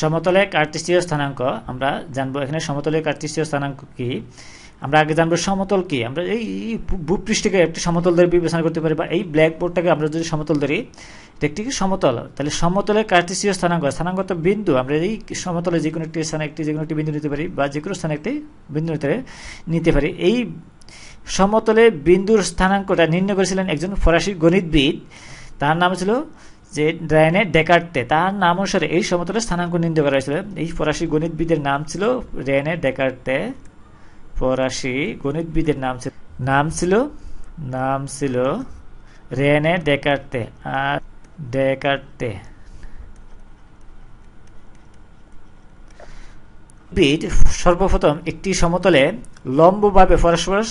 সমতলে কার্তিসীয় স্থানাঙ্ক আমরা জানবো এখানে সমতলে কার্তিসীয় স্থানাঙ্ক কি আমরা আগে জানবো সমতল কি আমরা এই ভূপৃষ্ঠকে একটি সমতল ধরে বিবেচনা করতে পারি বা এই ব্ল্যাকবোর্ডটাকে আমরা যদি সমতল ধরি এটা একটি সমতল তাহলে সমতলে কার্তিসীয় স্থানাঙ্ক স্থানাঙ্গত বিন্দু আমরা এই সমতলে যে কোনো একটি স্থানে একটি যে কোনো একটি বিন্দু নিতে পারি বা যে কোনো স্থানে একটি বিন্দু নিতে নিতে পারি এই সমতলে বিন্দুর স্থানাঙ্কটা নির্ণয় করেছিলেন একজন ফরাসি গণিতবিদ তার নাম ছিল যে ড্রায়নে ডেকার্তে তার নাম অনুসারে এই সমতলে স্থানাঙ্ক নির্ণয় করা হয়েছিল এই ফরাসি গণিতবিদের নাম ছিল রেনে ডেকার্তে ফরাসি গণিতবিদের নাম ছিল নাম ছিল নাম ছিল রেনে ডেকার্তে আর ডেকার্তে সর্বপ্রথম একটি সমতলে লম্বভাবে পরস্পর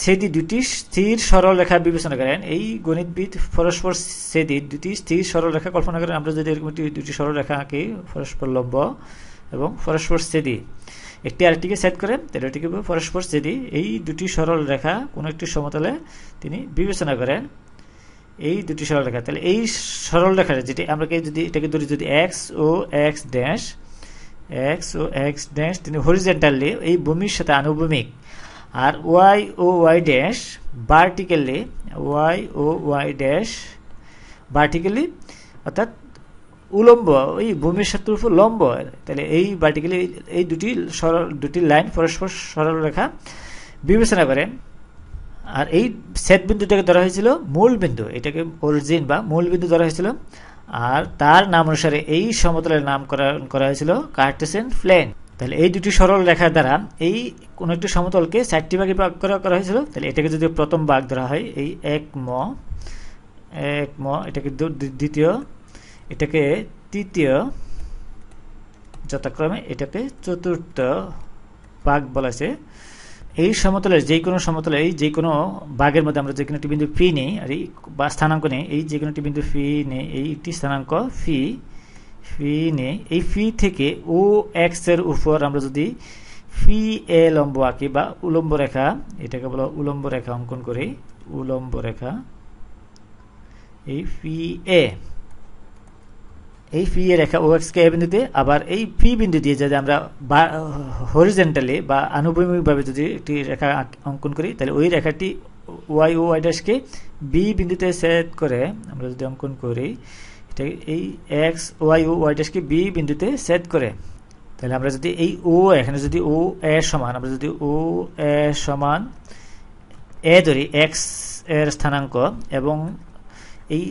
সেদি দুটি স্থির সরল রেখা বিবেচনা করেন এই গণিতবিদ পরস্পর সেদি দুটি স্থির সরল রেখা কল্পনা করেন আমরা যদি এরকম দুটি সরল রেখাকে পরস্পর লম্ব এবং পরস্পর সেদি একটি আরেকটিকে সেট করেন তেরোটিকে এটিকে পরস্পর সেদি এই দুটি সরল রেখা কোন একটি সমতলে তিনি বিবেচনা করেন এই দুটি সরল রেখা তাহলে এই সরল রেখাটা যেটি আমরাকে যদি এটাকে ধরি যদি এক্স ও এক্স ড্যাশ এক্স ও এক্স ড্যাশ তিনি হরিজেন্টালি এই ভূমির সাথে আনুভূমিক আর ওয়াই ও ওয়াই ড্যাশ ভার্টিক্যালি ওয়াই ও ওয়াই ড্যাশ ভার্টিক্যালি অর্থাৎ উলম্ব ওই ভূমির সাথে উপর লম্ব তাহলে এই ভার্টিক্যালি এই দুটি সরল দুটি লাইন পরস্পর সরল রেখা বিবেচনা করেন আর এই সেট বিন্দুটাকে ধরা হয়েছিল মূল বিন্দু এটাকে অরিজিন বা মূল বিন্দু ধরা হয়েছিল আর তার নাম অনুসারে এই সমতলের নামকরণ করা হয়েছিল কার্টেসেন ফ্লেন তাহলে এই দুটি সরল রেখার দ্বারা এই কোনো একটি সমতলকে চারটি ভাগে ভাগ করা করা হয়েছিল তাহলে এটাকে যদি প্রথম ভাগ ধরা হয় এই এক ম এক ম এটাকে দ্বিতীয় এটাকে তৃতীয় যথাক্রমে এটাকে চতুর্থ ভাগ বলেছে এই সমতলের যে কোনো সমতলে এই যে কোনো বাঘের মধ্যে আমরা যে কোনো একটি বিন্দু ফি নেই আর এই বা স্থানাঙ্ক নেই এই যে কোনো একটি বিন্দু ফি নেই এই একটি স্থানাঙ্ক ফি ফি নে এই ফি থেকে ও এক্সের উপর আমরা যদি ফি এ লম্ব আঁকি বা উলম্ব রেখা এটাকে বলা উলম্ব রেখা অঙ্কন করি উলম্ব রেখা এই ফি এ এই ফি এ রেখা ও এক্স কে এ বিন্দুতে আবার এই ফি বিন্দু দিয়ে যদি আমরা হরিজেন্টালি বা আনুভূমিকভাবে যদি একটি রেখা অঙ্কন করি তাহলে ওই রেখাটি ওয়াই ও ওয়াই ড্যাশকে বি বিন্দুতে সেট করে আমরা যদি অঙ্কন করি ঠিক এই এক্স ওয়াই ও ওয়াই ড্যাশকে বি বিন্দুতে সেট করে তাহলে আমরা যদি এই ও এখানে যদি ও এ সমান আমরা যদি ও এ সমান এ ধরি এক্স এর স্থানাঙ্ক এবং এই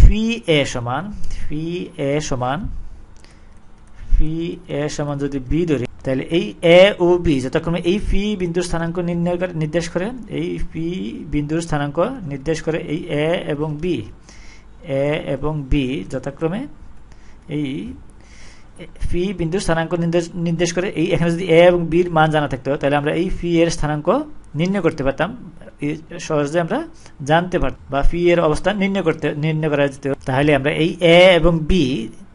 ফি এ সমান ফি এ সমান ফি এ সমান যদি বি ধরি তাহলে এই এ ও বি যথাক্রমে এই ফি বিন্দুর স্থানাঙ্ক নির্ণয় নির্দেশ করে এই ফি বিন্দুর স্থানাঙ্ক নির্দেশ করে এই এ এবং বি এ এবং বি যথাক্রমে এই ফি বিন্দুর স্থানাঙ্ক নির্দেশ করে এই এখানে যদি এ এবং বির মান জানা থাকতো তাহলে আমরা এই ফি এর স্থানাঙ্ক নির্ণয় করতে পারতাম সহজে আমরা জানতে পারতাম বা ফি এর অবস্থান নির্ণয় করতে নির্ণয় করা যেত তাহলে আমরা এই এ এবং বি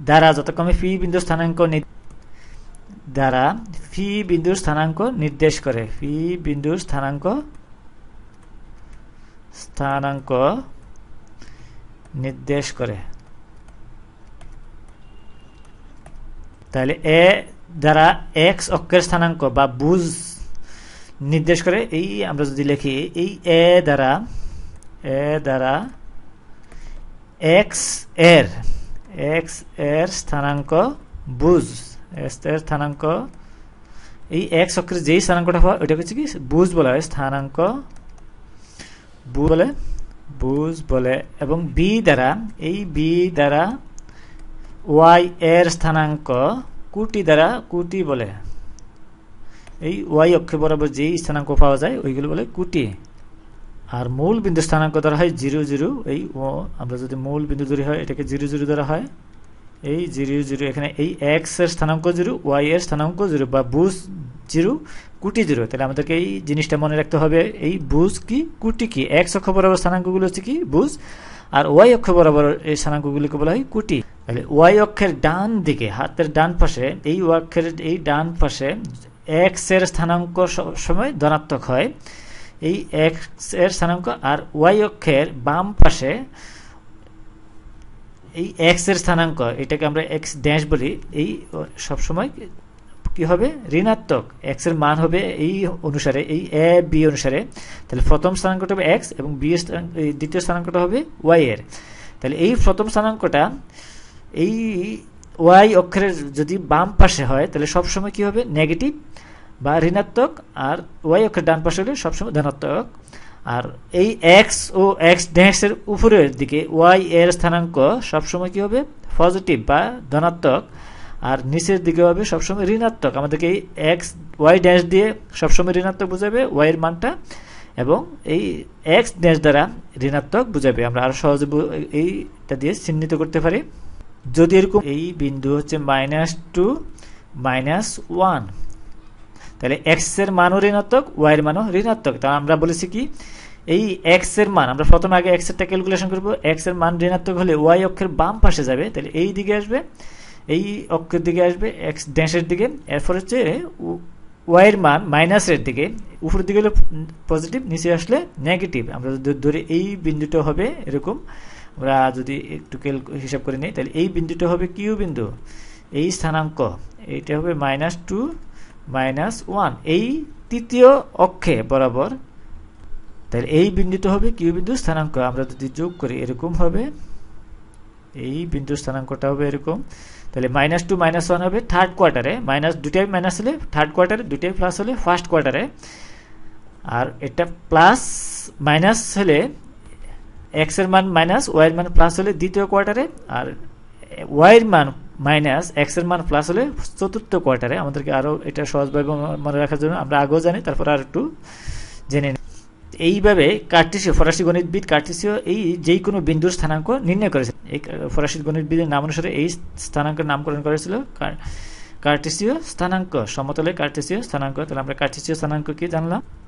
দ্বারা যতক্রমে ফি বিন্দু স্থানাঙ্ক দ্বারা ফি বিন্দুর স্থানাঙ্ক নির্দেশ করে ফি বিন্দুর স্থানাঙ্ক স্থানাঙ্ক নির্দেশ করে তাহলে এ দ্বারা এক্স অক্ষের স্থানাঙ্ক বা বুঝ নির্দেশ করে এই আমরা যদি লিখি এই এ দ্বারা এ দ্বারা এক্স এর এক্স এর স্থানাঙ্ক বুঝ এক্স এর স্থানাঙ্ক এই এক্স অক্ষের যেই স্থানাঙ্কটা হয় ওইটা হচ্ছে কি বুঝ বলা হয় স্থানাঙ্ক বুঝ বলে বুজ বলে এবং বি দ্বারা এই বি দ্বারা ওয়াই এর স্থানাঙ্ক কুটি দ্বারা কুটি বলে এই ওয়াই অক্ষ বরাবর যে স্থানাঙ্ক পাওয়া যায় ওইগুলো বলে কুটি আর মূল বিন্দু স্থানাঙ্ক দ্বারা হয় জিরো জিরো এই ও আমরা যদি মূল বিন্দু ধরি হয় এটাকে জিরো জিরো দ্বারা হয় এই জিরো জিরো এখানে এই এক্স এর স্থানাঙ্ক জিরো ওয়াই এর স্থানাঙ্ক জিরো বা বুস জিরো কুটি জিরো তাহলে আমাদেরকে এই জিনিসটা মনে রাখতে হবে এই বুজ কি কুটি কি এক্স অক্ষ বরাবর স্থানাঙ্কগুলো হচ্ছে কি বুজ আর ওয়াই অক্ষ বরাবর এই স্থানাঙ্কগুলিকে বলা হয় কুটি তাহলে ওয়াই অক্ষের ডান দিকে হাতের ডান পাশে এই অক্ষের এই ডান পাশে এক্স এর স্থানাঙ্ক সবসময় ধনাত্মক হয় এই এক্স এর স্থানাঙ্ক আর ওয়াই অক্ষের বাম পাশে এই এক্স এর স্থানাঙ্ক এটাকে আমরা এক্স ড্যাশ বলি এই সবসময় কি হবে ঋণাত্মক এক্স এর মান হবে এই অনুসারে এই এ বি অনুসারে তাহলে প্রথম স্থানাঙ্কটা হবে এক্স এবং বি দ্বিতীয় স্থানাঙ্কটা হবে ওয়াই এর তাহলে এই প্রথম স্থানাঙ্কটা এই ওয়াই অক্ষরের যদি বাম পাশে হয় তাহলে সবসময় কি হবে নেগেটিভ বা ঋণাত্মক আর ওয়াই অক্ষরের ডান পাশে হলে সবসময় ধনাত্মক আর এই এক্স ও এক্স ড্যাশের উপরের দিকে ওয়াই এর স্থানাঙ্ক সবসময় কী হবে পজিটিভ বা ধনাত্মক আর নিচের দিকে হবে সবসময় ঋণাত্মক আমাদেরকে এই এক্স ওয়াই ড্যাশ দিয়ে সবসময় ঋণাত্মক বোঝাবে ওয়াইয়ের মানটা এবং এই এক্স ড্যাশ দ্বারা ঋণাত্মক বোঝাবে আমরা আরও সহজে এইটা দিয়ে চিহ্নিত করতে পারি যদি এরকম এই বিন্দু হচ্ছে মাইনাস টু মাইনাস ওয়ান তাহলে এক্সের মানও ঋণাত্মক এর মানও ঋণাত্মক তাহলে আমরা বলেছি কি এই এক্স এর মান আমরা প্রথমে আগে এক্স এরটা ক্যালকুলেশন করবো এক্স এর মান ঋণাত্মক হলে ওয়াই অক্ষের বাম পাশে যাবে তাহলে এই দিকে আসবে এই অক্ষের দিকে আসবে এক্স ড্যাশের দিকে এরপর হচ্ছে ওয়াইয়ের মান মাইনাসের দিকে উপরের দিকে হলে পজিটিভ নিচে আসলে নেগেটিভ আমরা যদি ধরে এই বিন্দুটা হবে এরকম আমরা যদি একটু হিসাব করে নিই তাহলে এই বিন্দুটা হবে কিউ বিন্দু এই স্থানাঙ্ক এইটা হবে মাইনাস টু মাইনাস ওয়ান এই তৃতীয় অক্ষে বরাবর তাহলে এই বিন্দুটা হবে কিউ বিন্দু স্থানাঙ্ক আমরা যদি যোগ করি এরকম হবে এই বিন্দু স্থানাঙ্কটা হবে এরকম তাহলে মাইনাস টু মাইনাস ওয়ান হবে থার্ড কোয়ার্টারে মাইনাস দুটাই মাইনাস হলে থার্ড কোয়ার্টারে দুটাই প্লাস হলে ফার্স্ট কোয়ার্টারে আর এটা প্লাস মাইনাস হলে এক্সের মান মাইনাস ওয়াইয়ের মান প্লাস হলে দ্বিতীয় কোয়ার্টারে আর ওয়াইয়ের মান মাইনাস এক্সের মান প্লাস হলে চতুর্থ কোয়ার্টারে আমাদেরকে আরও এটা সহজভাবে মনে রাখার জন্য আমরা আগেও জানি তারপর আর একটু জেনে নিই এইভাবে কার্টিসীয় ফরাসি গণিতবিদ কার্টিসীয় এই যেই কোনো বিন্দুর স্থানাঙ্ক নির্ণয় করেছে এই ফরাসি গণিতবিদের নাম অনুসারে এই স্থানাঙ্কের নামকরণ করেছিল কার্টিসীয় স্থানাঙ্ক সমতলে কার্টিসীয় স্থানাঙ্ক তাহলে আমরা কার্টিসীয় স্থানাঙ্ক কি জানলাম